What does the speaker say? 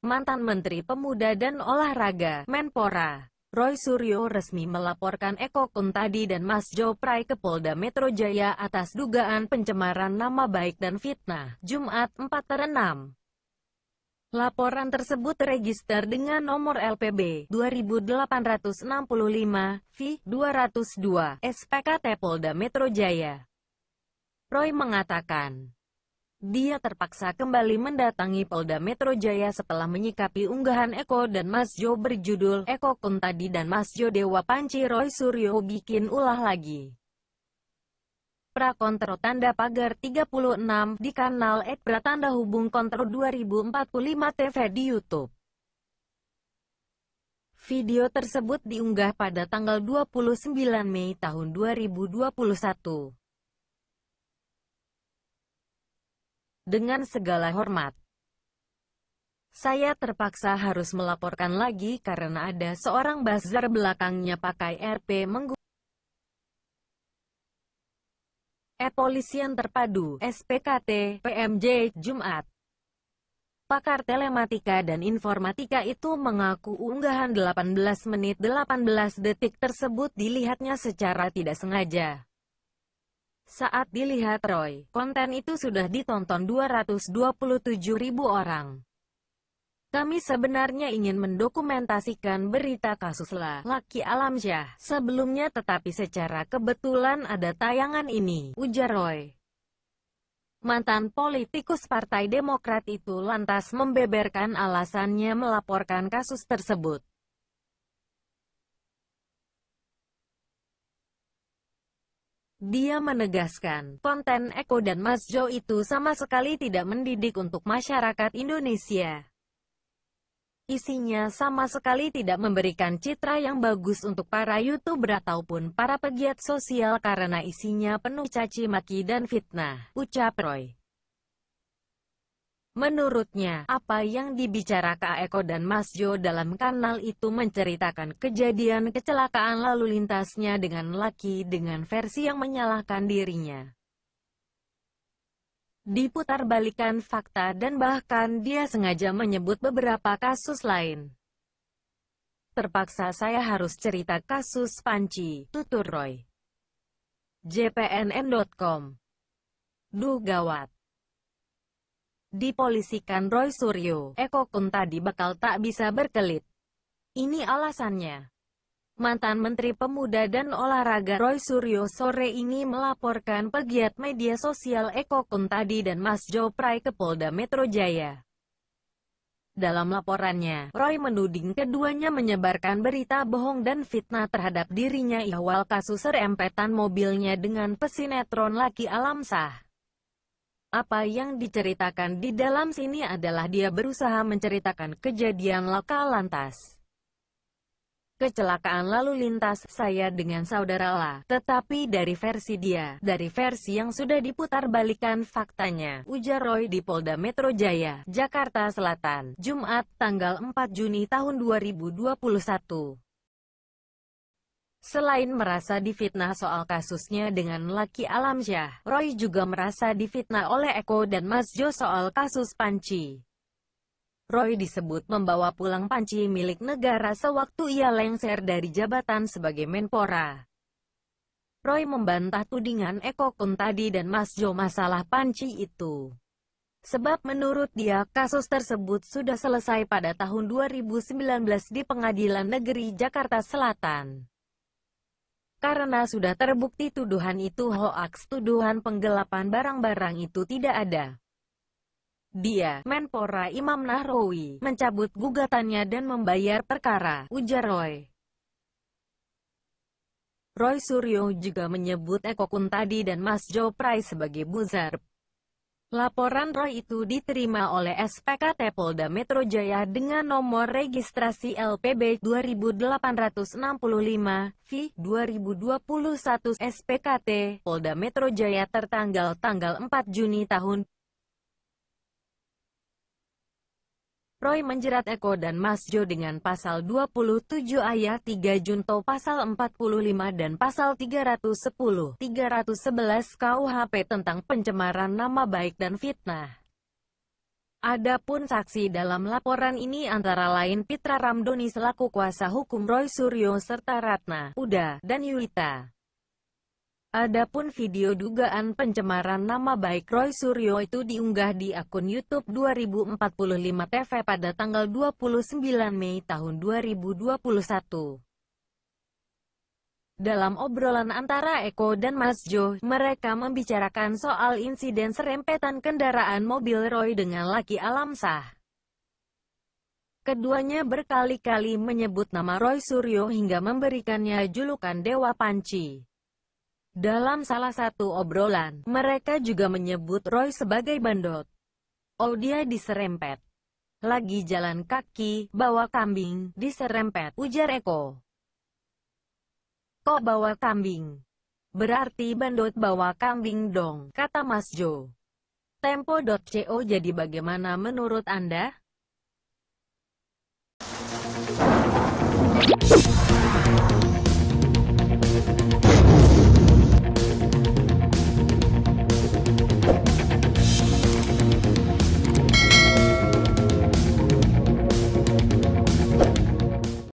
mantan Menteri Pemuda dan Olahraga, Menpora. Roy Suryo resmi melaporkan Eko Kuntadi dan Mas Jo Prai ke Polda Metro Jaya atas dugaan pencemaran nama baik dan fitnah, Jumat 4 6. Laporan tersebut register dengan nomor LPB 2865 V202 SPKT Polda Metro Jaya. Roy mengatakan, dia terpaksa kembali mendatangi Polda Metro Jaya setelah menyikapi unggahan Eko dan Mas Jo berjudul Eko Kuntadi dan Mas Jo Dewa Panci Roy Suryo bikin ulah lagi. Prakontro Tanda Pagar 36 di kanal Ed Pratanda Hubung Kontro 2045 TV di Youtube. Video tersebut diunggah pada tanggal 29 Mei tahun 2021. Dengan segala hormat, saya terpaksa harus melaporkan lagi karena ada seorang bazar belakangnya pakai RP menggunakan Epolisian eh, Terpadu, SPKT, PMJ, Jumat. Pakar telematika dan informatika itu mengaku unggahan 18 menit 18 detik tersebut dilihatnya secara tidak sengaja. Saat dilihat Roy, konten itu sudah ditonton ribu orang. Kami sebenarnya ingin mendokumentasikan berita kasus La Laki Alamsyah sebelumnya tetapi secara kebetulan ada tayangan ini, ujar Roy. Mantan politikus Partai Demokrat itu lantas membeberkan alasannya melaporkan kasus tersebut. Dia menegaskan, konten Eko dan Mas Jo itu sama sekali tidak mendidik untuk masyarakat Indonesia. Isinya sama sekali tidak memberikan citra yang bagus untuk para youtuber ataupun para pegiat sosial karena isinya penuh caci maki dan fitnah, ucap Roy. Menurutnya, apa yang dibicarakan Eko dan Mas Jo dalam kanal itu menceritakan kejadian kecelakaan lalu lintasnya dengan laki dengan versi yang menyalahkan dirinya. Diputarbalikan fakta dan bahkan dia sengaja menyebut beberapa kasus lain. Terpaksa saya harus cerita kasus Panci, tutur Roy. jpnn.com Duh gawat dipolisikan Roy Suryo, Eko Kun tadi bakal tak bisa berkelit. Ini alasannya. Mantan Menteri Pemuda dan Olahraga Roy Suryo sore ini melaporkan pegiat media sosial Eko Kun tadi dan Mas Jopray ke Polda Metro Jaya. Dalam laporannya, Roy menuding keduanya menyebarkan berita bohong dan fitnah terhadap dirinya ihwal kasus serempetan mobilnya dengan pesinetron Laki Sah. Apa yang diceritakan di dalam sini adalah dia berusaha menceritakan kejadian lokal lantas. Kecelakaan lalu lintas saya dengan saudara La, tetapi dari versi dia, dari versi yang sudah diputar balikan faktanya, ujar Roy di Polda Metro Jaya, Jakarta Selatan, Jumat, tanggal 4 Juni tahun 2021. Selain merasa difitnah soal kasusnya dengan Laki Alamsyah, Roy juga merasa difitnah oleh Eko dan Mas Jo soal kasus Panci. Roy disebut membawa pulang Panci milik negara sewaktu ia lengser dari jabatan sebagai Menpora. Roy membantah tudingan Eko Kuntadi dan Mas Jo masalah Panci itu. Sebab menurut dia, kasus tersebut sudah selesai pada tahun 2019 di Pengadilan Negeri Jakarta Selatan karena sudah terbukti tuduhan itu hoaks tuduhan penggelapan barang-barang itu tidak ada. Dia, Menpora Imam Nahrawi, mencabut gugatannya dan membayar perkara, ujar Roy. Roy Suryo juga menyebut Eko Kuntadi dan Mas Joe Price sebagai buzzer Laporan Roy itu diterima oleh SPKT Polda Metro Jaya dengan nomor registrasi LPB 2865 V 2021 SPKT Polda Metro Jaya tertanggal tanggal 4 Juni tahun Roy menjerat Eko dan Mas Jo dengan pasal 27 ayat 3 junto pasal 45 dan pasal 310, 311 KUHP tentang pencemaran nama baik dan fitnah. Adapun saksi dalam laporan ini antara lain Pitra Ramdoni selaku kuasa hukum Roy Suryo serta Ratna, Uda, dan Yulita. Adapun video dugaan pencemaran nama baik Roy Suryo itu diunggah di akun YouTube 2045 TV pada tanggal 29 Mei tahun 2021. Dalam obrolan antara Eko dan Mas Jo, mereka membicarakan soal insiden serempetan kendaraan mobil Roy dengan Laki sah. Keduanya berkali-kali menyebut nama Roy Suryo hingga memberikannya julukan Dewa Panci. Dalam salah satu obrolan, mereka juga menyebut Roy sebagai bandot. Oh dia diserempet. Lagi jalan kaki, bawa kambing, diserempet, ujar Eko. Kok bawa kambing? Berarti bandot bawa kambing dong, kata Mas Jo. Tempo.co jadi bagaimana menurut Anda?